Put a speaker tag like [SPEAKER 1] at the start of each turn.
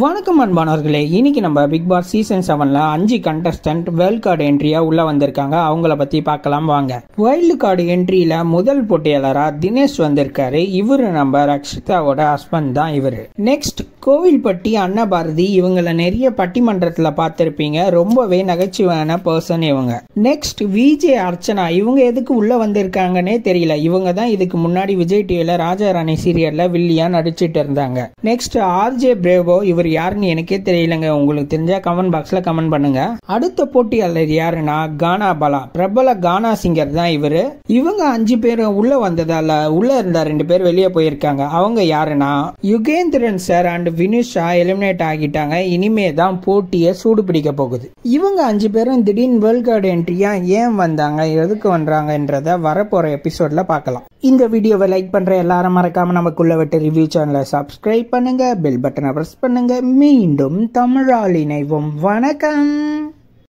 [SPEAKER 1] வணக்கம் அன்பானவர்களே இன்னைக்கு நம்ம பிக் பாஸ் சீசன் செவன்ல அஞ்சு கண்டஸ்டன்ட் வேர்ல்ட் கார்டு என்ட்ரியா உள்ள வந்திருக்காங்க அவங்கள பத்தி பார்க்கலாம் வாங்க வைல்டு கார்டு என்ட்ரியில முதல் போட்டியாளரா தினேஷ் வந்திருக்காரு இவரு நம்ம ரக்ஷிதாவோட ஹஸ்பண்ட் தான் இவரு நெக்ஸ்ட் கோவில்பட்டி அன்னபாரதி இவங்கள நிறைய பட்டிமன்றத்துல பார்த்துருப்பீங்க ரொம்பவே நகைச்சுவையான பர்சன் இவங்க நெக்ஸ்ட் விஜே அர்ச்சனா இவங்க எதுக்கு உள்ள வந்திருக்காங்கன்னே தெரியல இவங்க தான் இதுக்கு முன்னாடி விஜய் டிவில ராஜா ராணி சீரியல்ல வில்லியா நடிச்சிட்டு இருந்தாங்க நெக்ஸ்ட் ஆர்ஜே பிரேவோ இவர் யாருன்னு எனக்கே தெரியலங்க உங்களுக்கு தெரிஞ்சா கமெண்ட் பாக்ஸில் கமெண்ட் பண்ணுங்க அடுத்த போட்டியாளர் யாருன்னா கானா பாலா பிரபல கானா சிங்கர் தான் இவர் இவங்க அஞ்சு பேரும் உள்ள வந்ததால உள்ள இருந்த ரெண்டு பேர் வெளியே போயிருக்காங்க அவங்க யாருன்னா Yugendran sir and Vinusha eliminate ஆகிட்டாங்க இனிமே தான் போட்டியை சூடு பிடிக்க போகுது இவங்க அஞ்சு பேரும் திடீர்னு வேர்ல்ட் கார்டு என்ட்ரியா ஏன் வந்தாங்க எதுக்கு வந்தாங்கன்றத வரப்போற எபிசோட்ல பார்க்கலாம் இந்த வீடியோவை லைக் பண்ணுற எல்லாரும் மறக்காமல் நமக்குள்ளே விட்டு ரிவ்யூ சேனலை சப்ஸ்கிரைப் பண்ணுங்கள் பெல் பட்டனை ப்ரெஸ் பண்ணுங்கள் மீண்டும் தமிழால் இணைவோம் வணக்கம்